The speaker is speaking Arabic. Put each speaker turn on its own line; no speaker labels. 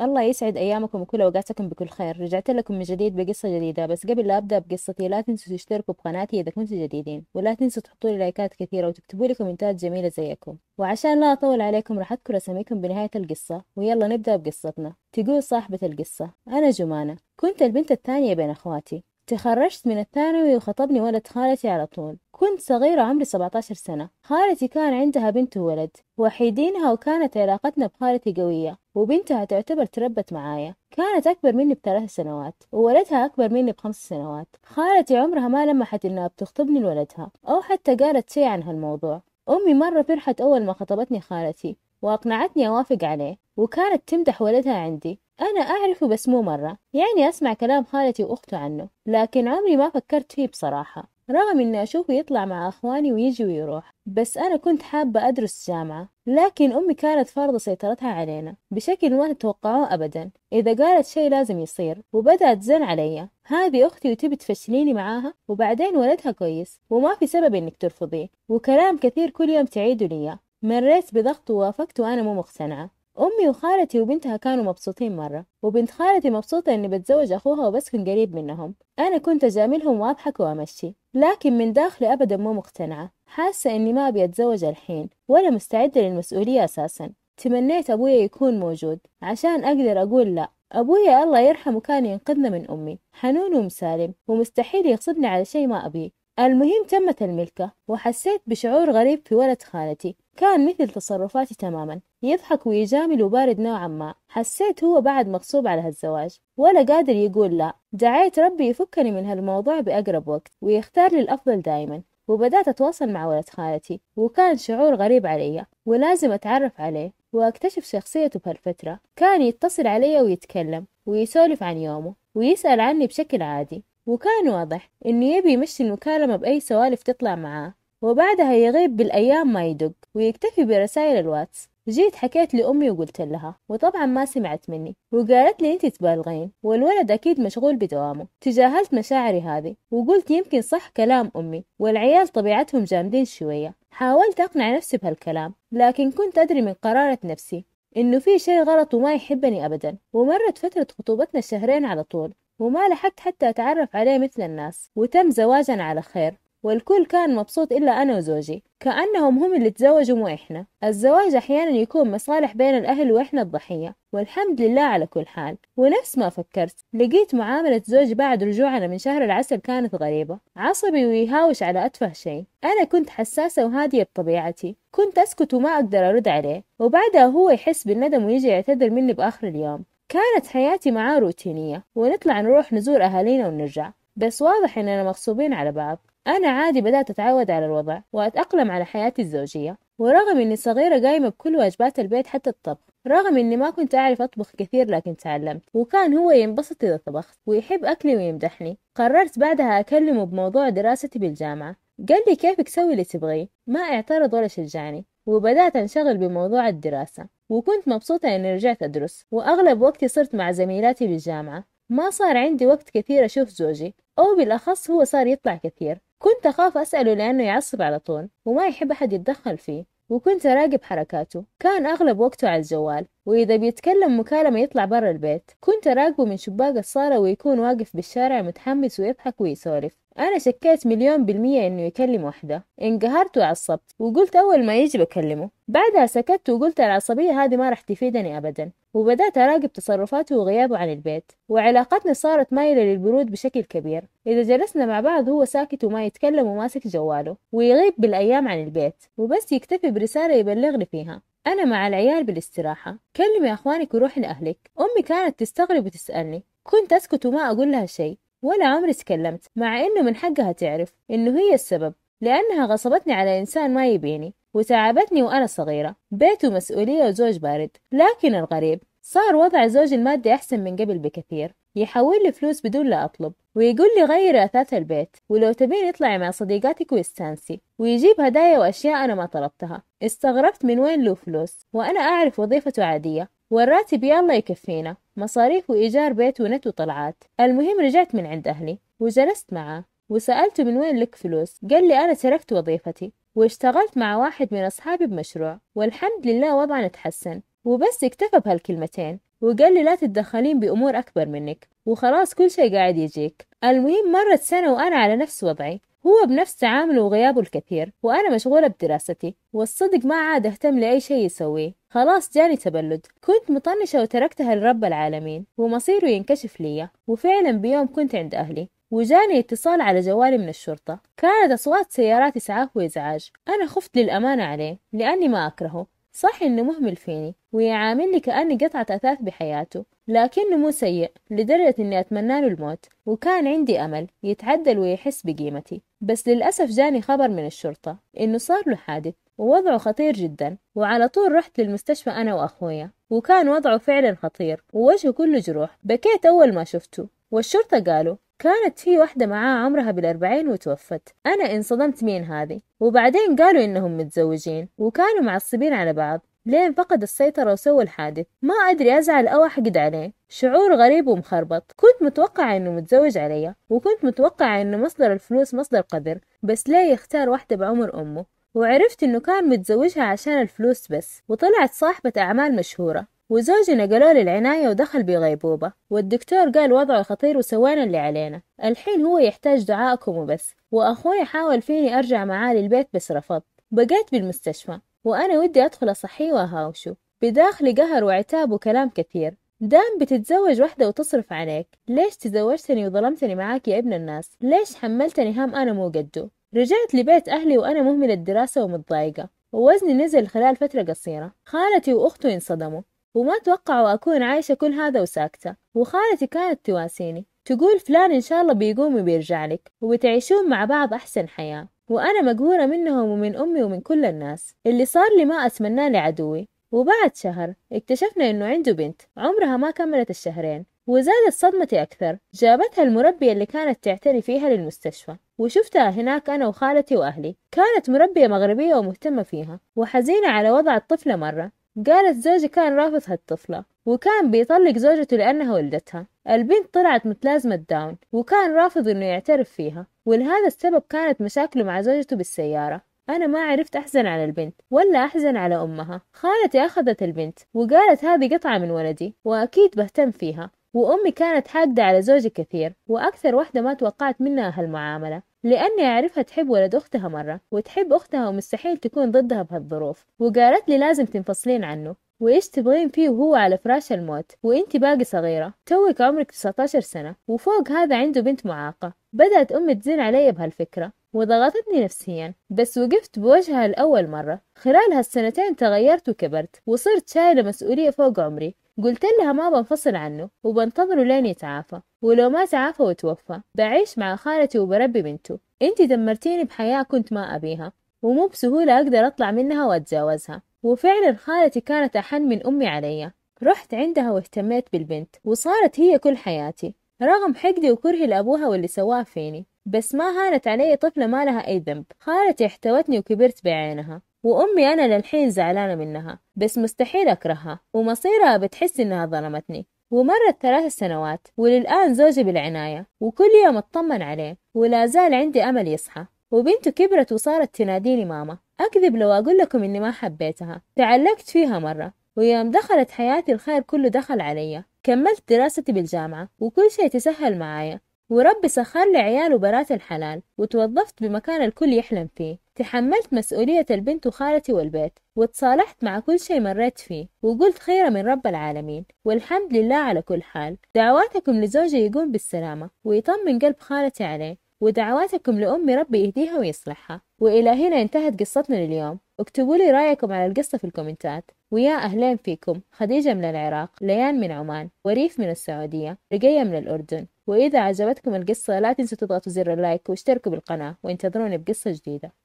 الله يسعد أيامكم وكل أوقاتكم بكل خير رجعت لكم من جديد بقصة جديدة بس قبل لا أبدأ بقصتي لا تنسوا تشتركوا بقناتي إذا كنتوا جديدين ولا تنسوا تحطوا لي لايكات كثيرة وتكتبوا لي كومنتات جميلة زيكم وعشان لا أطول عليكم راح أذكر أساميكم بنهاية القصة ويلا نبدأ بقصتنا تقول صاحبة القصة أنا جمانة كنت البنت الثانية بين أخواتي تخرجت من الثانوي وخطبني ولد خالتي على طول كنت صغيرة عمري 17 سنة خالتي كان عندها بنت وولد وحيدينها وكانت علاقتنا بخالتي قوية وبنتها تعتبر تربت معايا كانت أكبر مني بثلاث سنوات وولدها أكبر مني بخمس سنوات خالتي عمرها ما لمحت إنها بتخطبني لولدها أو حتى قالت شيء عن هالموضوع أمي مرة فرحت أول ما خطبتني خالتي وأقنعتني أوافق عليه وكانت تمدح ولدها عندي أنا أعرفه بس مو مرة يعني أسمع كلام خالتي وأخته عنه لكن عمري ما فكرت فيه بصراحة رغم إني أشوفه يطلع مع أخواني ويجي ويروح بس أنا كنت حابة أدرس جامعة لكن أمي كانت فارضة سيطرتها علينا بشكل ما تتوقعه أبدا إذا قالت شيء لازم يصير وبدأت زن علي هذه أختي وتبي تفشليني معاها وبعدين ولدها كويس وما في سبب إنك ترفضيه وكلام كثير كل يوم تعيده لي مريت بضغط ووافقت وأنا مو مقتنعة أمي وخالتي وبنتها كانوا مبسوطين مرة وبنت خالتي مبسوطة إني بتزوج أخوها وبسكن قريب منهم أنا كنت أجاملهم وأضحك وأمشي لكن من داخلي أبدا مو مقتنعة حاسة إني ما أبي أتزوج الحين ولا مستعدة للمسؤولية أساسا تمنيت أبويا يكون موجود عشان أقدر أقول لأ أبويا الله يرحمه كان ينقذنا من أمي حنون ومسالم ومستحيل يقصدني على شيء ما أبيه المهم تمت الملكة وحسيت بشعور غريب في ولد خالتي كان مثل تصرفاتي تماما يضحك ويجامل وبارد نوعا ما حسيت هو بعد مغصوب على هالزواج ولا قادر يقول لا دعيت ربي يفكني من هالموضوع بأقرب وقت ويختار لي الأفضل دايما وبدأت أتواصل مع ولد خالتي وكان شعور غريب علي ولازم أتعرف عليه وأكتشف شخصيته بهالفترة كان يتصل علي ويتكلم ويسولف عن يومه ويسأل عني بشكل عادي وكان واضح إنه يبي يمشي المكالمة بأي سوالف تطلع معاه وبعدها يغيب بالأيام ما يدق ويكتفي برسائل الواتس جيت حكيت لأمي وقلت لها وطبعا ما سمعت مني وقالت لي انت تبالغين والولد أكيد مشغول بدوامه تجاهلت مشاعري هذه وقلت يمكن صح كلام أمي والعيال طبيعتهم جامدين شوية حاولت أقنع نفسي بهالكلام لكن كنت أدري من قرارة نفسي إنه في شيء غلط وما يحبني أبدا ومرت فترة خطوبتنا شهرين على طول وما لحقت حتى أتعرف عليه مثل الناس وتم زواجنا على خير والكل كان مبسوط إلا أنا وزوجي كأنهم هم اللي تزوجوا مو إحنا الزواج أحيانا يكون مصالح بين الأهل وإحنا الضحية والحمد لله على كل حال ونفس ما فكرت لقيت معاملة زوجي بعد رجوعنا من شهر العسل كانت غريبة عصبي ويهاوش على أتفه شيء أنا كنت حساسة وهادية بطبيعتي كنت أسكت وما أقدر أرد عليه وبعدها هو يحس بالندم ويجي يعتذر مني بآخر اليوم كانت حياتي معاه روتينية ونطلع نروح نزور أهالينا ونرجع بس واضح إننا مغصوبين على بعض أنا عادي بدأت أتعود على الوضع وأتأقلم على حياتي الزوجية ورغم أني صغيرة قايمة بكل واجبات البيت حتى الطبخ رغم أني ما كنت أعرف أطبخ كثير لكن تعلمت وكان هو ينبسط إذا طبخت ويحب أكلي ويمدحني قررت بعدها أكلمه بموضوع دراستي بالجامعة قال لي كيفك سوي اللي تبغيه ما اعترض ولا شجعني وبدأت أنشغل بموضوع الدراسة وكنت مبسوطة أني رجعت أدرس وأغلب وقتي صرت مع زميلاتي بالجامعة ما صار عندي وقت كثير أشوف زوجي أو بالأخص هو صار يطلع كثير كنت أخاف أسأله لأنه يعصب على طول وما يحب أحد يتدخل فيه وكنت أراقب حركاته كان أغلب وقته على الجوال وإذا بيتكلم مكالمة يطلع برا البيت كنت أراقبه من شباك الصالة ويكون واقف بالشارع متحمس ويضحك ويسولف أنا شكيت مليون بالمية إنه يكلم واحدة انقهرت وعصبت وقلت أول ما يجي بكلمه بعدها سكت وقلت العصبية هذه ما راح تفيدني أبدا وبدأت أراقب تصرفاته وغيابه عن البيت وعلاقتنا صارت مايلة للبرود بشكل كبير إذا جلسنا مع بعض هو ساكت وما يتكلم وماسك جواله ويغيب بالأيام عن البيت وبس يكتفي برسالة يبلغني فيها أنا مع العيال بالاستراحة كلمي أخوانك وروحي لأهلك أمي كانت تستغرب وتسألني كنت أسكت وما أقول لها شيء ولا عمري تكلمت مع إنه من حقها تعرف إنه هي السبب لأنها غصبتني على إنسان ما يبيني وتعبتني وأنا صغيرة بيت ومسؤولية وزوج بارد لكن الغريب صار وضع زوجي المادي أحسن من قبل بكثير يحول لي فلوس بدون لا أطلب ويقول لي غيري أثاث البيت ولو تبين اطلعي مع صديقاتك واستانسي ويجيب هدايا وأشياء أنا ما طلبتها استغربت من وين له فلوس وأنا أعرف وظيفته عادية والراتب يلا يكفينا مصاريف وإيجار بيت ونت وطلعات المهم رجعت من عند أهلي وجلست معاه وسألته من وين لك فلوس قال لي أنا تركت وظيفتي واشتغلت مع واحد من أصحابي بمشروع والحمد لله وضعنا تحسن وبس اكتفى بهالكلمتين وقال لي لا تتدخلين بأمور أكبر منك وخلاص كل شيء قاعد يجيك المهم مرت سنة وأنا على نفس وضعي هو بنفس تعامله وغيابه الكثير وأنا مشغولة بدراستي والصدق ما عاد أهتم لأي شيء يسويه خلاص جاني تبلد كنت مطنشة وتركتها لرب العالمين ومصيره ينكشف لي وفعلا بيوم كنت عند أهلي وجاني اتصال على جوالي من الشرطة كانت أصوات سيارات إسعاف وإزعاج أنا خفت للأمانة عليه لأني ما أكرهه صح إنه مهمل فيني ويعاملني كأني قطعة أثاث بحياته لكنه مو سيء لدرجة إني أتمنى له الموت وكان عندي أمل يتعدل ويحس بقيمتي بس للأسف جاني خبر من الشرطة إنه صار له حادث ووضعه خطير جدا وعلى طول رحت للمستشفى أنا وأخويا وكان وضعه فعلا خطير ووجهه كله جروح بكيت أول ما شفته والشرطة قالوا كانت في واحدة معاه عمرها بالأربعين وتوفت أنا انصدمت مين هذه وبعدين قالوا إنهم متزوجين وكانوا معصبين على بعض لين فقد السيطرة وسوى الحادث ما أدري أزعل أو أحقد عليه شعور غريب ومخربط كنت متوقعة أنه متزوج عليا وكنت متوقعة أنه مصدر الفلوس مصدر قدر بس ليه يختار واحدة بعمر أمه وعرفت أنه كان متزوجها عشان الفلوس بس وطلعت صاحبة أعمال مشهورة وزوجي نقلوا للعناية العناية ودخل بغيبوبة والدكتور قال وضعه خطير وسوينا اللي علينا الحين هو يحتاج دعائكم وبس وأخوي حاول فيني أرجع معاه للبيت بس رفضت بقيت بالمستشفى وأنا ودي أدخل أصحيه وأهاوشه بداخلي قهر وعتاب وكلام كثير دام بتتزوج وحدة وتصرف عليك ليش تزوجتني وظلمتني معاك يا ابن الناس ليش حملتني هم أنا مو قده رجعت لبيت أهلي وأنا مهملة الدراسة ومتضايقة ووزني نزل خلال فترة قصيرة خالتي وأخته انصدموا وما توقعوا أكون عايشة كل هذا وساكتة وخالتي كانت تواسيني تقول فلان إن شاء الله بيقوم وبيرجع لك وبتعيشون مع بعض أحسن حياة وأنا مقهورة منهم ومن أمي ومن كل الناس اللي صار لي ما أتمناه لعدوي وبعد شهر اكتشفنا إنه عنده بنت عمرها ما كملت الشهرين وزادت صدمتي أكثر جابتها المربية اللي كانت تعتني فيها للمستشفى وشفتها هناك أنا وخالتي وأهلي كانت مربية مغربية ومهتمة فيها وحزينة على وضع الطفلة مرة قالت زوجي كان رافض هالطفلة وكان بيطلق زوجته لأنها ولدتها البنت طلعت متلازمة داون وكان رافض إنه يعترف فيها ولهذا السبب كانت مشاكله مع زوجته بالسيارة أنا ما عرفت أحزن على البنت ولا أحزن على أمها خالتي أخذت البنت وقالت هذه قطعة من ولدي وأكيد بهتم فيها وأمي كانت حاقدة على زوجي كثير وأكثر وحدة ما توقعت منها هالمعاملة لأني أعرفها تحب ولد أختها مرة وتحب أختها ومستحيل تكون ضدها بهالظروف وقالت لي لازم تنفصلين عنه وإيش تبغين فيه وهو على فراش الموت وإنت باقي صغيرة توك عمرك 19 سنة وفوق هذا عنده بنت معاقة بدأت أمي تزين علي بهالفكرة وضغطتني نفسيا بس وقفت بوجهها لأول مرة خلال هالسنتين تغيرت وكبرت وصرت شايلة مسؤولية فوق عمري قلت لها ما بنفصل عنه وبنتظره لين يتعافى ولو ما تعافى وتوفى بعيش مع خالتي وبربي بنته انت دمرتيني بحياة كنت ما أبيها ومو بسهولة أقدر أطلع منها وأتجاوزها وفعلا خالتي كانت أحن من أمي علي رحت عندها واهتميت بالبنت وصارت هي كل حياتي رغم حقدي وكرهي لأبوها واللي سواه فيني بس ما هانت علي طفلة ما لها أي ذنب خالتي احتوتني وكبرت بعينها وأمي أنا للحين زعلانة منها بس مستحيل أكرهها ومصيرها بتحس إنها ظلمتني ومرت ثلاث سنوات وللآن زوجي بالعناية وكل يوم أطمن عليه ولا زال عندي أمل يصحى وبنته كبرت وصارت تناديني ماما أكذب لو أقول لكم إني ما حبيتها تعلقت فيها مرة ويوم دخلت حياتي الخير كله دخل علي كملت دراستي بالجامعة وكل شيء تسهل معايا ورب سخر عيال وبنات الحلال وتوظفت بمكان الكل يحلم فيه تحملت مسؤولية البنت وخالتي والبيت وتصالحت مع كل شيء مريت فيه وقلت خيرة من رب العالمين والحمد لله على كل حال دعواتكم لزوجي يقوم بالسلامة ويطمن قلب خالتي عليه ودعواتكم لأمي ربي يهديها ويصلحها وإلى هنا انتهت قصتنا لليوم اكتبوا لي رأيكم على القصة في الكومنتات ويا أهلين فيكم خديجة من العراق ليان من عمان وريف من السعودية رقية من الأردن وإذا عجبتكم القصة لا تنسوا تضغطوا زر اللايك واشتركوا بالقناة وانتظروني بقصة جديدة